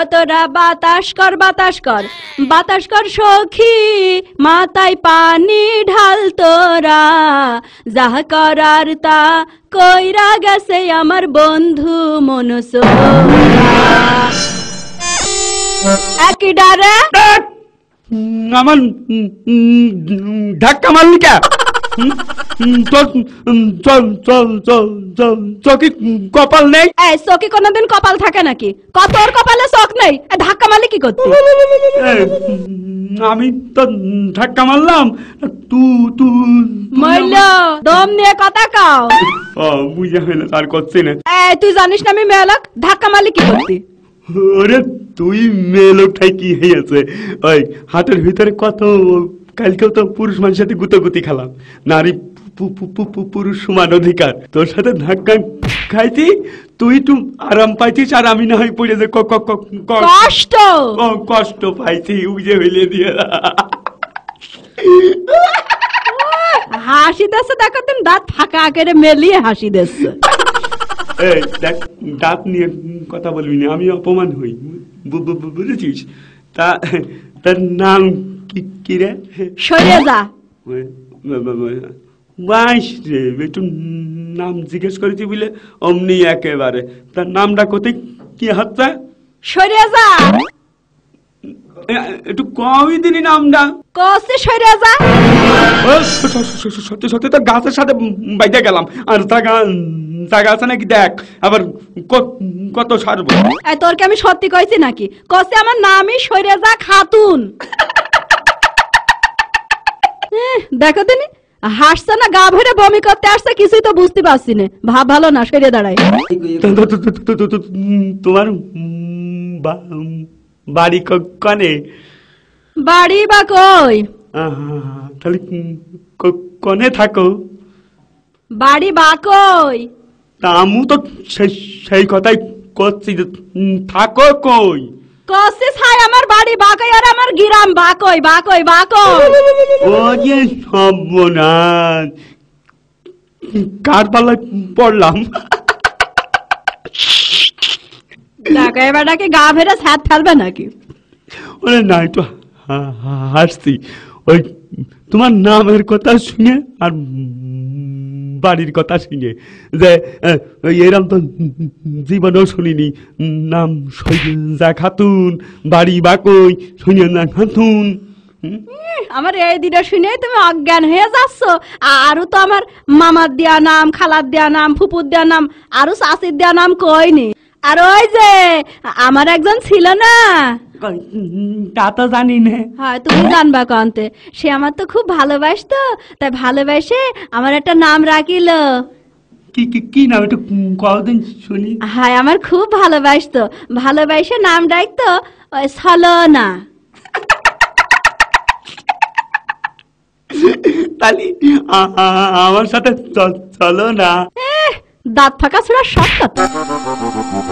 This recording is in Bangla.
অতরা বাতাস কর বাতাস কর বাতাস কর সখী মাথায় পানি ঢাল তোরা যাহা করার তা কইরা গেছে আমার বন্ধু মনস একই ডারে আমার ধাক্কা মাল্লিকা কপাল নেই কপাল থাকে নাকি কত ওর কপালে নেই ধাক্কা কি আমি তো ধাক্কা মারলাম তু তু মাইল দম নিয়ে কথা কাও বুঝা হইলে তার করছি না তুই জানিস না আমি মেলাক ধাক্কা মারলে কি করতে ওরে তুই মেয়ে ঠাই কি হয়েছে ওই হাটের ভিতরে কত কালকেও তো পুরুষ মানুষের সাথে গুতগুতি খেলাম নারী পুরুষ সমান অধিকার তোর সাথে ধাক্কা খাইতি তুই একটু আরাম পাইতিস আর আমি না হয় পড়ে যে কষ্ট কষ্ট পাইছি উজে হইলে দিয়ে হাসি দেশে দেখো তুমি দাঁত ফাঁকা করে মেলিয়ে হাসি দেশে এই দেখ দাঁত নিয়ে কথা বলবি না আমি অপমান হই বুঝেছিস তা তার নাম কি সরে যা রে একটু নাম জিজ্ঞেস করেছি বলে অমনি একেবারে তার নামটা কি হচ্ছে সরে যা একটু কমই নামটা কসে সরে যা সত্যি সত্যি তো গাছের সাথে বাইতে গেলাম আর তা জায়গা আছে নাকি দেখ আবার কত সারবো তোরকে আমি সত্যি কইছি নাকি কসে আমার নামই সরে যা খাতুন দেখো তিনি হাসছে না গা ভরে বমি করতে আসছে কিছুই তো বুঝতে পারছি না ভাব ভালো না সেরে দাঁড়ায় তোমার বাড়ি বাড়ি বা কই তাহলে কনে থাকো বাড়ি বা কই তা তো সেই কথাই করছি থাকো কই কসিস হাই আমার বললাম বাকই বাকই বাকই ও যে সর্বনাশ কার পাল্লায় পড়লাম টাকা এবারটাকে গা ভেড়ে স্যাত ফেলবে নাকি ওরে না একটু হাসছি ওই তোমার নামের কথা শুনে আর বাড়ির কথা শুনে যে এরম তো জীবনও শুনিনি নাম সৈজা খাতুন বাড়ি বাকই না খাতুন আমার এই দিনে শুনে তুমি অজ্ঞান হয়ে যাচ্ছ আরো তো আমার মামার দেয়া নাম খালার দেয়া নাম ফুপুর দেয়া নাম আরো চাষির দেয়া নাম কয়নি আর ওই যে আমার একজন ছিল না তা তো জানি না হ্যাঁ তুমি জানবা কন্তে সে আমার তো খুব ভালোবাসতো তাই ভালোবাসে আমার একটা নাম রাখিল কি কি কি নাম একটু কতদিন শুনি হ্যাঁ আমার খুব ভালোবাসতো ভালোবাসে নাম ডাকতো ওই সলনা তাহলে আমার সাথে চলো না দাঁত ফাঁকা ছোড়া সব কথা